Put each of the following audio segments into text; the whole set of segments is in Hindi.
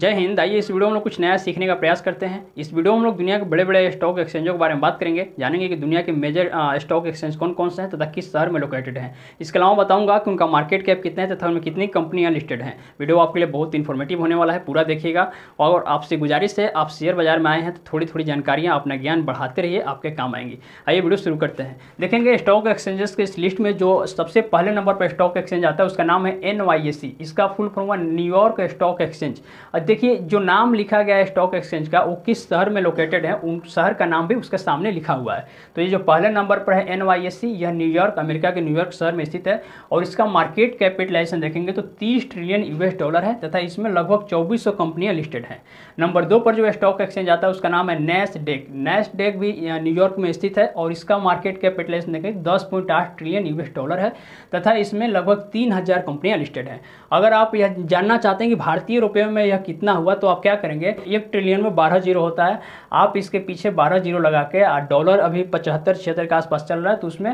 जय हिंद आइए इस वीडियो में लोग कुछ नया सीखने का प्रयास करते हैं इस वीडियो में हम लोग दुनिया के बड़े बड़े स्टॉक एक्सचेंजों के बारे में बात करेंगे जानेंगे कि दुनिया के मेजर स्टॉक एक्सचेंज कौन कौन से हैं तथा किस शहर में लोकेटेड हैं इसके अलावा बताऊंगा कि उनका मार्केट कैप कितना है तथा उनमें कितनी कंपनियाँ लिस्टेड हैं वीडियो आपके लिए बहुत इन्फॉर्मेटिव होने वाला है पूरा देखिएगा और आपसे गुजारिश है आप शेयर बाजार में आए हैं तो थोड़ी थोड़ी जानकारियाँ अपना ज्ञान बढ़ाते रहिए आपके काम आएंगी आइए वीडियो शुरू करते हैं देखेंगे स्टॉक एक्सचेंजेस के इस लिस्ट में जो सबसे पहले नंबर पर स्टॉक एक्सचेंज आता है उसका नाम है एन इसका फुल फॉर्म हुआ न्यूयॉर्क स्टॉक एक्सचेंज देखिए जो नाम लिखा गया है स्टॉक एक्सचेंज का वो किस शहर में लोकेटेड है उन शहर का नाम भी उसके सामने लिखा हुआ है तो ये जो पहले नंबर पर है एन यह न्यूयॉर्क अमेरिका के न्यूयॉर्क शहर में स्थित है और इसका मार्केट कैपिटलाइजेशन देखेंगे तो तीस ट्रिलियन यूएस डॉलर है तथा इसमें लगभग चौबीस कंपनियां लिस्टेड हैं नंबर दो पर जो स्टॉक एक्सचेंज आता है उसका नाम है डेक नेसडेक डेक भी न्यूयॉर्क में स्थित है और इसका मार्केट कैपिटलाइजेशन देखेंगे दस ट्रिलियन यूएस डॉलर है तथा इसमें लगभग तीन कंपनियां लिस्टेड हैं अगर आप यह जानना चाहते हैं कि भारतीय रुपये में यह कितना हुआ तो आप क्या करेंगे एक ट्रिलियन में बारह जीरो होता है आप इसके पीछे बारह जीरो लगा के डॉलर अभी पचहत्तर छिहत्तर के आसपास चल रहा है तो उसमें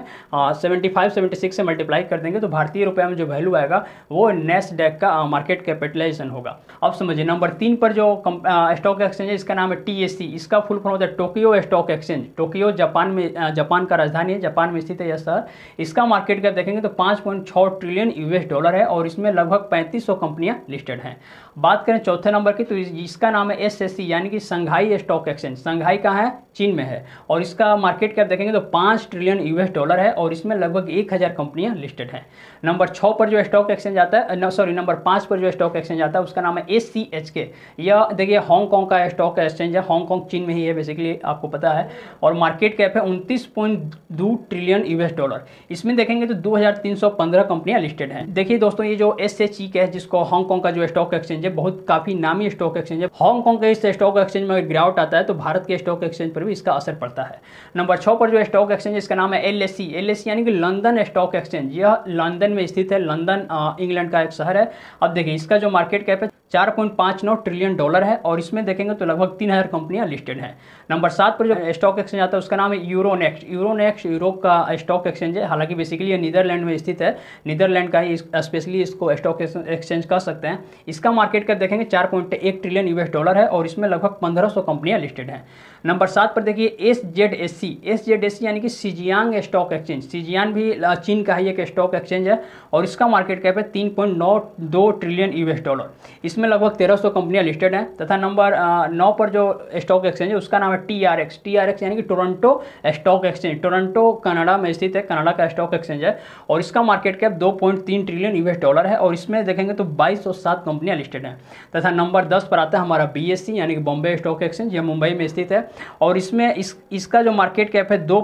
सेवेंटी फाइव सेवेंटी सिक्स से मल्टीप्लाई कर देंगे तो भारतीय रुपया में जो वैल्यू आएगा वो नेस्ट डेक का मार्केट कैपिटलाइजेशन होगा अब समझिए नंबर तीन पर जो स्टॉक एक्सचेंज है इसका नाम है टी इसका फुल फॉर्म होता है Tokyo stock exchange Tokyo Japan में जापान का राजधानी है जापान में स्थित है यह शहर इसका मार्केट कैप देखेंगे तो पाँच ट्रिलियन यूएस डॉलर है और इसमें लगभग पैंतीस कंपनियां लिस्टेड हैं बात करें चौथे चौथे नंबर की तो इसका नाम है एस यानी कि संघाई स्टॉक एक्सचेंज संघाई कहाँ है चीन में है और इसका मार्केट कैप देखेंगे तो पाँच ट्रिलियन यूएस डॉलर है और इसमें लगभग एक हज़ार कंपनियाँ लिस्टेड हैं नंबर छः पर जो स्टॉक एक्सचेंज आता है सॉरी नंबर पाँच पर जो स्टॉक एक्सचेंज आता है उसका नाम है एस यह देखिए हांगकॉन्ग का स्टॉक एक्सचेंज है हांगकॉन्ग चीन में ही है बेसिकली आपको पता है और मार्केट कैप है उनतीस ट्रिलियन यूएस डॉलर इसमें देखेंगे तो दो कंपनियां लिस्टेड हैं देखिए दोस्तों ये जो एस एच e है जिसको हांगकॉन्ग का जो स्टॉक एक्सचेंज है बहुत काफ़ी नामी स्टॉक एक्सचेंज है हांगकॉन्ग के इस स्टॉक एक्सचेंज में गिरावट आता है तो भारत के स्टॉक एक्सचेंज पर भी इसका असर पड़ता है नंबर छः पर जो स्टॉक एक्सचेंज इसका नाम है L S C L S C यानी कि लंदन स्टॉक एक्सचेंज यह लंदन में स्थित है लंदन इंग्लैंड का एक शहर है अब देखिए इसका जो मार्केट कैप है चार पॉइंट पाँच नौ ट्रिलियन डॉलर है और इसमें देखेंगे तो लगभग तीन हज़ार कंपनियाँ लिस्टेड हैं नंबर सात पर जो स्टॉक एक्सचेंज आता है उसका नाम है यूरोनेक्स्ट यूरोनेक्स्ट यूरोप का स्टॉक एक्सचेंज है हालांकि बेसिकली ये नीदरलैंड में स्थित है नीदरलैंड का ही स्पेशली इसको स्टॉक एक्सचेंज कर सकते हैं इसका मार्केट कैप देखेंगे चार पॉइंट एक ट्रिलियन यूएस डॉलर है और इसमें लगभग पंद्रह सौ लिस्टेड हैं नंबर सात पर देखिए S Z S C S Z S C यानी कि सीजियांग स्टॉक एक्सचेंज सीजियांग भी चीन का ही एक स्टॉक एक्सचेंज है और इसका मार्केट कैप है तीन पॉइंट नौ दो ट्रिलियन यूएस डॉलर इस इसमें लगभग 1300 कंपनियां लिस्टेड हैं तथा नंबर नौ पर जो स्टॉक एक्सचेंज है उसका नाम है T R X T R X यानी कि Toronto stock exchange Toronto Canada में स्थित है कनाडा का स्टॉक एक्सचेंज है और इसका market cap 2.3 trillion US dollar है और इसमें देखेंगे तो 2207 कंपनियां लिस्टेड हैं तथा नंबर दस पर आता है हमारा बी e, यानी कि बॉम्बे स्टॉक एक्सचेंज यह मुंबई में स्थित है और इसमें इस इसका जो मार्केट कैप है दो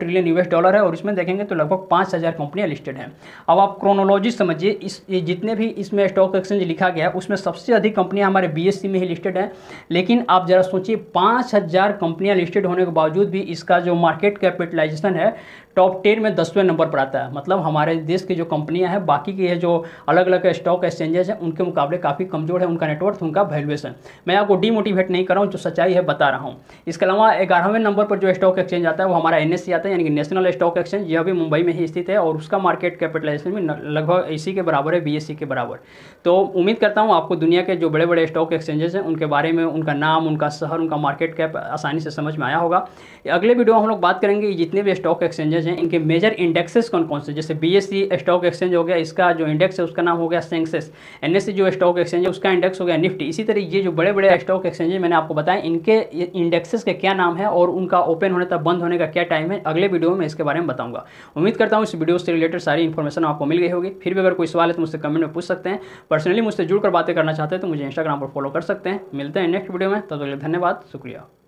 ट्रिलियन यूएस डॉलर है और इसमें देखेंगे तो लगभग पाँच कंपनियां लिस्टेड हैं अब आप क्रोनोलॉजी समझिए इस जितने भी इसमें स्टॉक एक्सचेंज लिखा गया है उसमें सबसे अधिक कंपनियां हमारे बीएससी में ही लिस्टेड हैं लेकिन आप ज़रा सोचिए पाँच कंपनियाँ लिस्टेड होने के बावजूद भी इसका जो मार्केट कैपिटलाइजेशन है टॉप टेन में दसवें नंबर पर आता है मतलब हमारे देश की जो कंपनियां हैं बाकी के जो अलग अलग स्टॉक एक्सचेंजेस हैं उनके मुकाबले काफ़ी कमजोर है उनका नेटवर्थ उनका वैल्यूएशन मैं आपको डीमोटिवेट नहीं कर रहा हूँ जो सच्चाई है बता रहा हूँ इसके अलावा ग्यारहवें नंबर पर जो स्टॉक एक्सचेंज आता है वो हमारा एन e आता है यानी कि नेशनल स्टॉक एक्सचेंज यह भी मुंबई में ही स्थित है और उसका मार्केट कैपिटलाइजेशन भी लगभग इसी के बराबर है बी e के बराबर तो उम्मीद करता हूँ आपको दुनिया के जो बड़े बड़े स्टॉक एक्सचेंजेस हैं उनके बारे में उनका नाम उनका शहर उनका मार्केट कैप आसानी से समझ में आया होगा अगले वीडियो हम लोग बात करेंगे जितने भी स्टॉक एक्सचेंजेस हैं इनके मेजर इंडेक्सेस कौन कौन से जैसे बी स्टॉक एक्सचेंज हो गया इसका जो इंडेक्स है उसका नाम हो गया सेंसेस एन e जो स्टॉक एक्सचेंज है उसका इंडेक्स हो गया निफ्टी इसी तरह ये जो बड़े बड़े स्टॉक एक्सचेंजेस मैंने आपको बताया इनके इंडेक्सेस के क्या नाम है और उनका ओपन होने तक बंद होने का क्या टाइम है अगले वीडियो में इसके बारे में बताऊंगा उम्मीद करता हूँ इस वीडियो से रिलेटेड सारी इन्फॉर्मेशन आपको मिल गई होगी फिर भी अगर कोई सवाल है तो मुझसे कमेंट में पूछ सकते हैं पर्सनली मुझसे जुड़कर बातें करना चाहते हैं तो मुझे इंस्टाग्राम पर फॉलो कर सकते हैं मिलते हैं नेक्स्ट वीडियो में तब तक धन्यवाद शुक्रिया